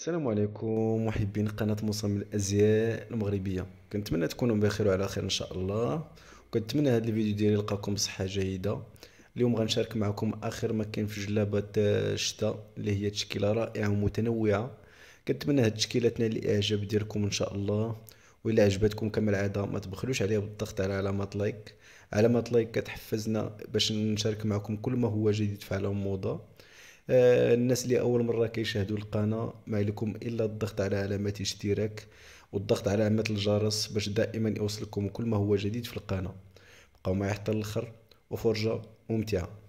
السلام عليكم محبين قناة مصمم الأزياء المغربية كنتمنى تكونوا بخير وعلى خير إن شاء الله كنتمنى هذا الفيديو ديالي يلقاكم بصحة جيدة اليوم غنشارك معكم آخر ما كان في جلابة الشتاء اللي هي تشكيلة رائعة ومتنوعة كنتمنى هاد التشكيلة تنال الإعجاب ديالكم إن شاء الله وإلا عجبتكم كما العادة ما تبخلوش عليها بالضغط على علامة لايك علامة لايك كتحفزنا باش نشارك معكم كل ما هو جديد في عالم الموضة آه، الناس اللي اول مره كيشاهدوا القناه ما عليكم الا الضغط على علامه اشتراك والضغط على علامه الجرس باش دائما يوصلكم كل ما هو جديد في القناه بقاو معايا حتى الاخر وفرجه ممتعه